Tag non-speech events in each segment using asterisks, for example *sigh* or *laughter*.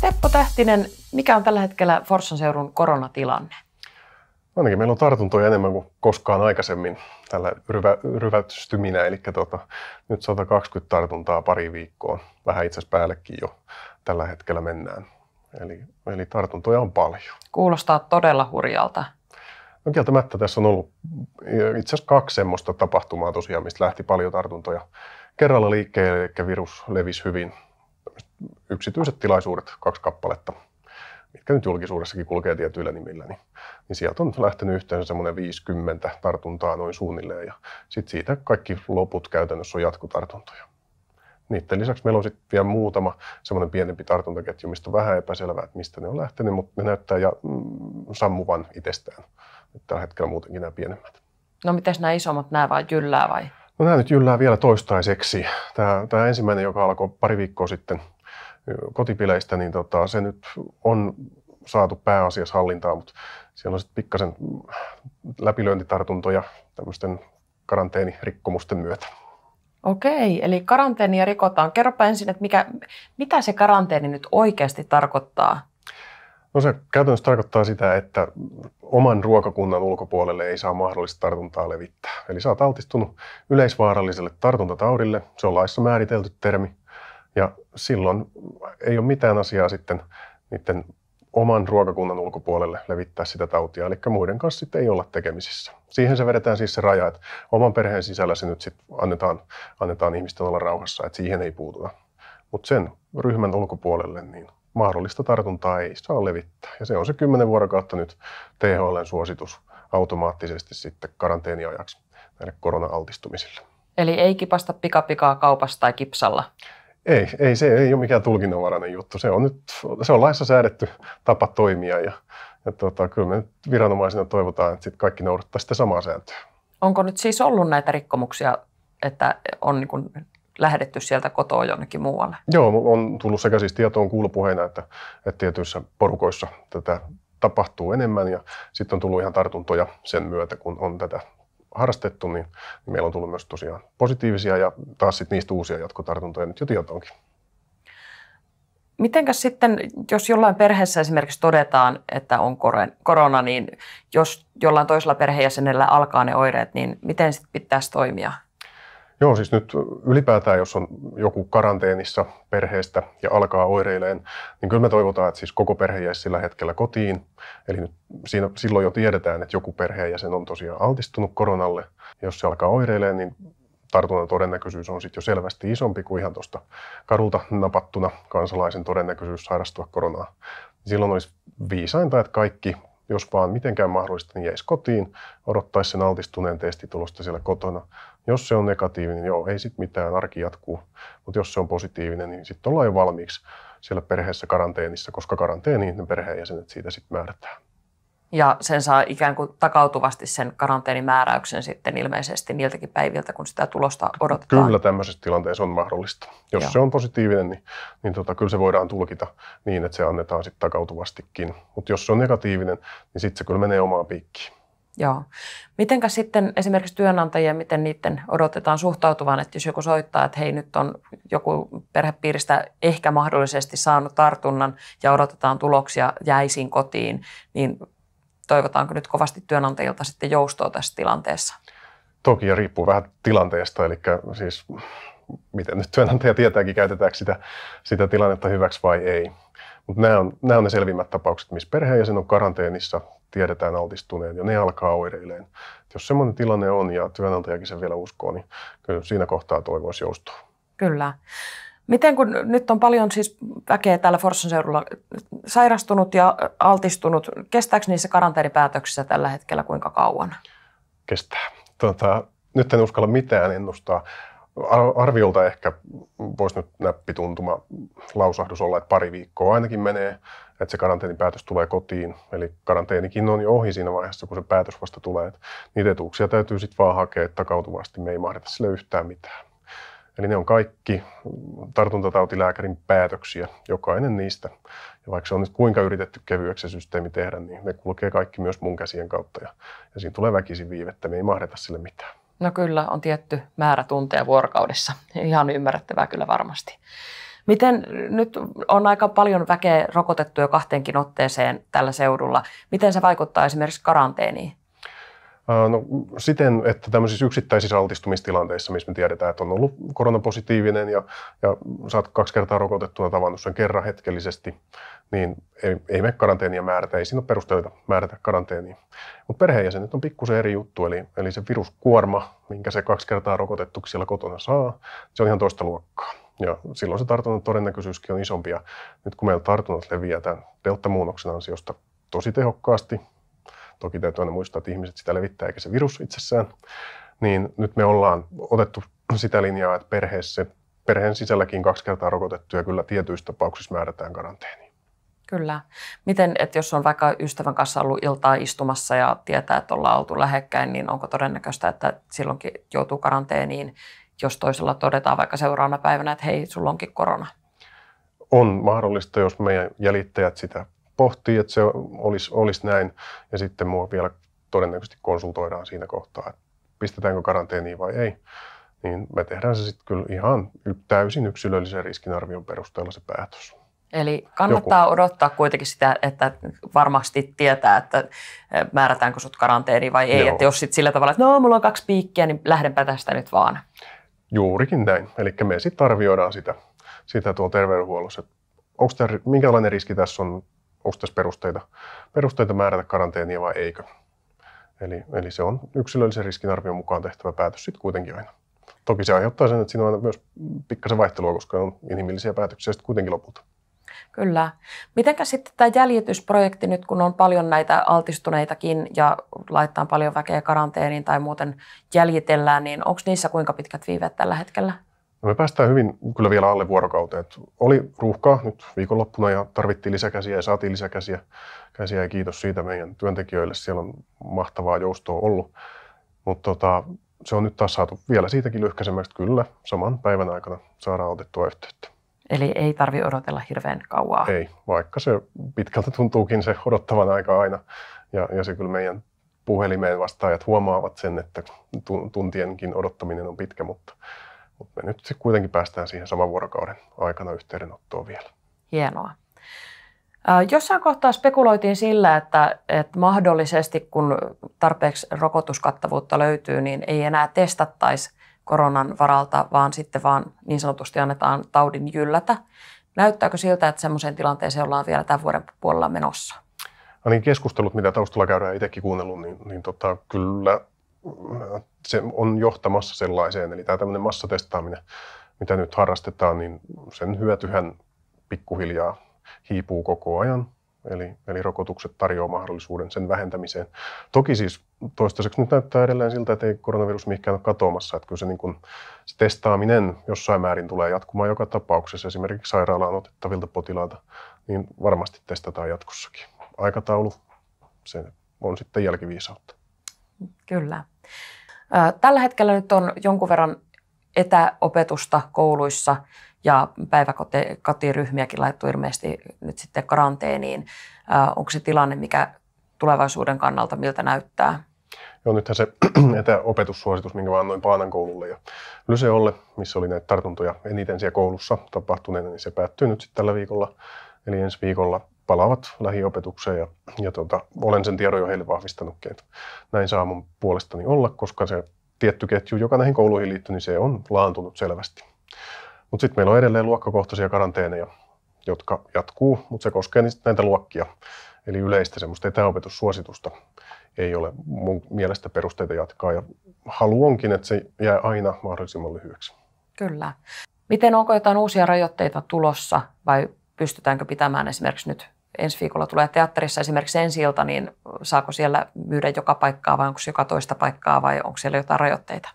Teppo Tähtinen, mikä on tällä hetkellä Forssan seurun koronatilanne? Ainakin meillä on tartuntoja enemmän kuin koskaan aikaisemmin tällä ryvä, ryvätystyminä, eli tota, nyt 120 tartuntaa pari viikkoon, vähän itse asiassa päällekin jo tällä hetkellä mennään. Eli, eli tartuntoja on paljon. Kuulostaa todella hurjalta. No kieltämättä tässä on ollut itse asiassa kaksi semmoista tapahtumaa tosiaan, mistä lähti paljon tartuntoja kerralla liikkeelle, eli virus levisi hyvin yksityiset tilaisuudet, kaksi kappaletta, mitkä nyt julkisuudessakin kulkee tietyillä nimillä, niin, niin sieltä on lähtenyt yhteensä semmoinen 50 tartuntaa noin suunnilleen ja sitten siitä kaikki loput käytännössä on jatkotartuntoja. Niiden lisäksi meillä on sitten vielä muutama semmoinen pienempi tartuntaketju, mistä on vähän epäselvää, että mistä ne on lähtenyt, mutta ne näyttää ja mm, sammuvan itsestään. Nyt tällä hetkellä muutenkin nämä pienemmät. No mitäs nämä isommat, nämä vaan jyllää vai? No nämä nyt jyllää vielä toistaiseksi. Tämä, tämä ensimmäinen, joka alkoi pari viikkoa sitten kotipileistä, niin tota, se nyt on saatu pääasiassa hallintaan, mutta siellä on sitten pikkasen läpilyöntitartuntoja tämmöisten karanteenirikkomusten myötä. Okei, eli karanteenia rikotaan. Kerropa ensin, että mikä, mitä se karanteeni nyt oikeasti tarkoittaa? No se käytännössä tarkoittaa sitä, että oman ruokakunnan ulkopuolelle ei saa mahdollista tartuntaa levittää. Eli sä oot altistunut yleisvaaralliselle tartuntataudille, se on laissa määritelty termi, ja silloin ei ole mitään asiaa sitten niiden oman ruokakunnan ulkopuolelle levittää sitä tautia, eli muiden kanssa sitten ei olla tekemisissä. Siihen se vedetään siis se raja, että oman perheen sisällä se nyt sitten annetaan, annetaan ihmisten olla rauhassa, että siihen ei puututa. Mutta sen ryhmän ulkopuolelle niin mahdollista tartuntaa ei saa levittää. Ja se on se 10 vuorokautta nyt THLn suositus automaattisesti sitten karanteeniajaksi näille korona-altistumisille. Eli ei kipasta pikapikaa kaupasta tai kipsalla? Ei, ei se ei ole mikään tulkinnanvarainen juttu. Se on, nyt, se on laissa säädetty tapa toimia ja, ja tota, kyllä me viranomaisina toivotaan, että sit kaikki noudattaa sitä samaa sääntöä. Onko nyt siis ollut näitä rikkomuksia, että on niin kuin lähdetty sieltä kotoa jonnekin muualle? Joo, on tullut sekä siis tietoon kuulopuheena, että, että tietyissä porukoissa tätä tapahtuu enemmän ja sitten on tullut ihan tartuntoja sen myötä, kun on tätä harrastettu, niin meillä on tullut myös tosiaan positiivisia ja taas sitten niistä uusia jatkotartuntoja nyt jo tietoonkin. Mitenkäs sitten, jos jollain perheessä esimerkiksi todetaan, että on korona, niin jos jollain toisella perheenjäsenellä alkaa ne oireet, niin miten sitten pitäisi toimia? Joo, siis nyt ylipäätään, jos on joku karanteenissa perheestä ja alkaa oireileen, niin kyllä me toivotaan, että siis koko perhe jäisi sillä hetkellä kotiin. Eli nyt siinä, silloin jo tiedetään, että joku perheenjäsen on tosiaan altistunut koronalle. Jos se alkaa oireileen, niin tartunnan todennäköisyys on sitten jo selvästi isompi kuin ihan tuosta kadulta napattuna kansalaisen todennäköisyys sairastua koronaa. Silloin olisi viisainta, että kaikki jos vaan mitenkään mahdollista, niin jäisi kotiin, odottaisi sen altistuneen testitulosta siellä kotona. Jos se on negatiivinen, niin joo, ei sitten mitään, arki jatkuu. Mutta jos se on positiivinen, niin sitten ollaan jo valmiiksi siellä perheessä karanteenissa, koska karanteeniin ne perheenjäsenet siitä sitten määrätään. Ja sen saa ikään kuin takautuvasti sen karanteenimääräyksen sitten ilmeisesti niiltäkin päiviltä, kun sitä tulosta odotetaan. Kyllä tämmöisessä tilanteessa on mahdollista. Jos Joo. se on positiivinen, niin, niin tota, kyllä se voidaan tulkita niin, että se annetaan sitten takautuvastikin. Mutta jos se on negatiivinen, niin sitten se kyllä menee omaan piikkiin. Joo. Mitenkä sitten esimerkiksi työnantajia, miten niiden odotetaan suhtautuvan, että jos joku soittaa, että hei nyt on joku perhepiiristä ehkä mahdollisesti saanut tartunnan ja odotetaan tuloksia jäisin kotiin, niin toivotaanko nyt kovasti työnantajilta sitten joustoa tässä tilanteessa? Toki ja riippuu vähän tilanteesta, eli siis miten nyt työnantaja tietääkin, käytetäänkö sitä, sitä tilannetta hyväksi vai ei. Mutta nämä on, nämä on ne selvimmät tapaukset, missä perheenjäsen on karanteenissa, tiedetään altistuneen ja ne alkaa oireilleen. Et jos semmoinen tilanne on ja työnantajakin sen vielä uskoo, niin kyllä siinä kohtaa toivoisi joustua. Kyllä. Miten kun nyt on paljon siis väkeä täällä Forssan seudulla sairastunut ja altistunut, kestääkö niissä karanteenipäätöksissä tällä hetkellä kuinka kauan? Kestää. Tuota, nyt en uskalla mitään ennustaa. Arviolta ehkä voisi nyt näppituntuma lausahdus olla, että pari viikkoa ainakin menee, että se karanteenipäätös tulee kotiin. Eli karanteenikin on jo ohi siinä vaiheessa, kun se päätös vasta tulee. niitä etuuksia täytyy sitten vaan hakea takautuvasti. Me ei mahdeta sille yhtään mitään. Eli ne on kaikki tartuntatautilääkärin päätöksiä, jokainen niistä. Ja vaikka se on nyt kuinka yritetty kevyeksi se systeemi tehdä, niin ne kulkee kaikki myös mun käsien kautta. Ja, ja siinä tulee väkisin viivettä, me ei mahdeta sille mitään. No kyllä, on tietty määrä tunteja vuorokaudessa. Ihan ymmärrettävää kyllä varmasti. Miten nyt on aika paljon väkeä rokotettu jo kahteenkin otteeseen tällä seudulla. Miten se vaikuttaa esimerkiksi karanteeniin? No, siten, että tämmöisissä yksittäisissä altistumistilanteissa, missä me tiedetään, että on ollut koronapositiivinen ja, ja saat kaksi kertaa rokotettuna tavannut sen kerran hetkellisesti, niin ei, ei me karanteenia määrätä, ei siinä ole perusteita määrätä karanteenia. Mutta perheenjäsenet on pikkusen eri juttu, eli, eli se viruskuorma, minkä se kaksi kertaa rokotettu siellä kotona saa, se on ihan toista luokkaa. Ja silloin se tartunnan todennäköisyyskin on isompi. Ja nyt kun meillä tartunnat leviää tämän delta-muunnoksen ansiosta tosi tehokkaasti, toki täytyy aina muistaa, että ihmiset sitä levittää eikä se virus itsessään, niin nyt me ollaan otettu sitä linjaa, että perheessä, perheen sisälläkin kaksi kertaa rokotettuja kyllä tietyissä tapauksissa määrätään karanteeni. Kyllä. Miten, että jos on vaikka ystävän kanssa ollut iltaa istumassa ja tietää, että ollaan oltu lähekkäin, niin onko todennäköistä, että silloinkin joutuu karanteeniin, jos toisella todetaan vaikka seuraavana päivänä, että hei, sulla onkin korona? On mahdollista, jos meidän jäljittäjät sitä pohtii, että se olisi, olisi näin. Ja sitten mua vielä todennäköisesti konsultoidaan siinä kohtaa, että pistetäänkö karanteeniin vai ei. Niin me tehdään se sitten kyllä ihan täysin yksilöllisen riskinarvion perusteella se päätös. Eli kannattaa Joku. odottaa kuitenkin sitä, että varmasti tietää, että eh, määrätäänkö sut karanteeni vai ei. Joo. Että jos sitten sillä tavalla, että no, mulla on kaksi piikkiä, niin lähdenpä tästä nyt vaan. Juurikin näin. Eli me sitten arvioidaan sitä, sitä tuolla terveydenhuollossa, että onko tämä, minkälainen riski tässä on, onko perusteita, perusteita määrätä karanteenia vai eikö. Eli, eli se on yksilöllisen riskinarvion mukaan tehtävä päätös sitten kuitenkin aina. Toki se aiheuttaa sen, että siinä on myös pikkasen vaihtelua, koska on inhimillisiä päätöksiä sitten kuitenkin lopulta. Kyllä. Mitenkä sitten tämä jäljitysprojekti nyt, kun on paljon näitä altistuneitakin ja laittaa paljon väkeä karanteeniin tai muuten jäljitellään, niin onko niissä kuinka pitkät viiveet tällä hetkellä? No me päästään hyvin kyllä vielä alle vuorokauteen. Et oli ruuhkaa nyt viikonloppuna ja tarvittiin lisäkäsiä ja saatiin lisäkäsiä. Käsiä ja kiitos siitä meidän työntekijöille. Siellä on mahtavaa joustoa ollut. Mutta tota, se on nyt taas saatu vielä siitäkin lyhkäisemmäksi kyllä. Saman päivän aikana saadaan otettua yhteyttä. Eli ei tarvi odotella hirveän kauaa. Ei, vaikka se pitkältä tuntuukin se odottavan aika aina. Ja, ja se kyllä meidän puhelimeen vastaajat huomaavat sen, että tuntienkin odottaminen on pitkä, mutta mutta me nyt sitten kuitenkin päästään siihen saman vuorokauden aikana yhteydenottoon vielä. Hienoa. Jossain kohtaa spekuloitiin sillä, että, että mahdollisesti kun tarpeeksi rokotuskattavuutta löytyy, niin ei enää testattaisi koronan varalta, vaan sitten vaan niin sanotusti annetaan taudin jyllätä. Näyttääkö siltä, että semmoiseen tilanteeseen ollaan vielä tämän vuoden puolella menossa? Ainakin keskustelut, mitä taustalla käydään itsekin kuunnellut, niin, niin tota, kyllä se on johtamassa sellaiseen. Eli tämä tämmöinen massatestaaminen, mitä nyt harrastetaan, niin sen hyötyhän pikkuhiljaa hiipuu koko ajan. Eli, eli rokotukset tarjoaa mahdollisuuden sen vähentämiseen. Toki siis toistaiseksi nyt näyttää edelleen siltä, että ei koronavirus mihinkään ole katoamassa. Että kyllä se, niin kuin, se testaaminen jossain määrin tulee jatkumaan joka tapauksessa. Esimerkiksi sairaalaan otettavilta potilailta niin varmasti testataan jatkossakin. Aikataulu, se on sitten jälkiviisautta. Kyllä. Tällä hetkellä nyt on jonkun verran etäopetusta kouluissa ja päiväkotiryhmiäkin laittu ilmeisesti nyt sitten karanteeniin. Onko se tilanne, mikä tulevaisuuden kannalta miltä näyttää? Joo, nythän se *clears throat* etäopetussuositus, minkä mä annoin Paanan koululle ja Lyseolle, missä oli näitä tartuntoja eniten siellä koulussa tapahtuneena, niin se päättyy nyt sitten tällä viikolla, eli ensi viikolla palaavat lähiopetukseen ja, ja tota, olen sen tiedon jo heille vahvistanutkin, että näin saa mun puolestani olla, koska se tietty ketju, joka näihin kouluihin liittyy, niin se on laantunut selvästi. Mutta sitten meillä on edelleen luokkakohtaisia karanteeneja, jotka jatkuu, mutta se koskee näitä luokkia. Eli yleistä semmoista etäopetussuositusta ei ole mun mielestä perusteita jatkaa ja haluankin, että se jää aina mahdollisimman lyhyeksi. Kyllä. Miten onko jotain uusia rajoitteita tulossa vai pystytäänkö pitämään esimerkiksi nyt ensi viikolla tulee teatterissa esimerkiksi ensi ilta, niin saako siellä myydä joka paikkaa vai onko joka toista paikkaa vai onko siellä jotain rajoitteita?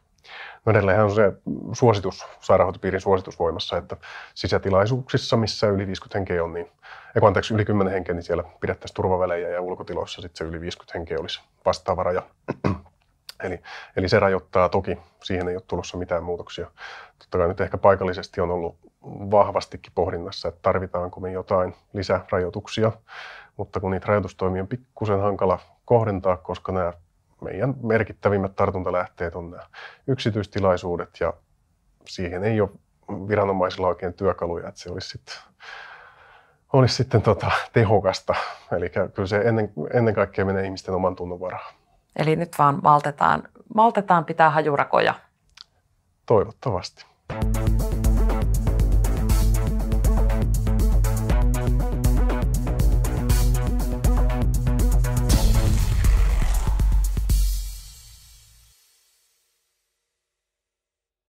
No edelleenhän on se suositus, sairaanhoitopiirin suositus voimassa, että sisätilaisuuksissa, missä yli 50 henkeä on, niin, eikö anteeksi, yli 10 henkeä, niin siellä pidettäisiin turvavälejä ja ulkotiloissa sitten se yli 50 henkeä olisi vastaava raja. Eli, eli se rajoittaa toki, siihen ei ole tulossa mitään muutoksia. Totta kai nyt ehkä paikallisesti on ollut vahvastikin pohdinnassa, että tarvitaanko me jotain lisärajoituksia, mutta kun niitä rajoitustoimia on pikkusen hankala kohdentaa, koska nämä meidän merkittävimmät tartuntalähteet on nämä yksityistilaisuudet ja siihen ei ole viranomaisilla oikein työkaluja, että se olisi sitten olisi sitten tota, tehokasta. Eli kyllä se ennen, ennen kaikkea menee ihmisten oman tunnon varaan. Eli nyt vaan maltetaan, maltetaan pitää hajurakoja. Toivottavasti.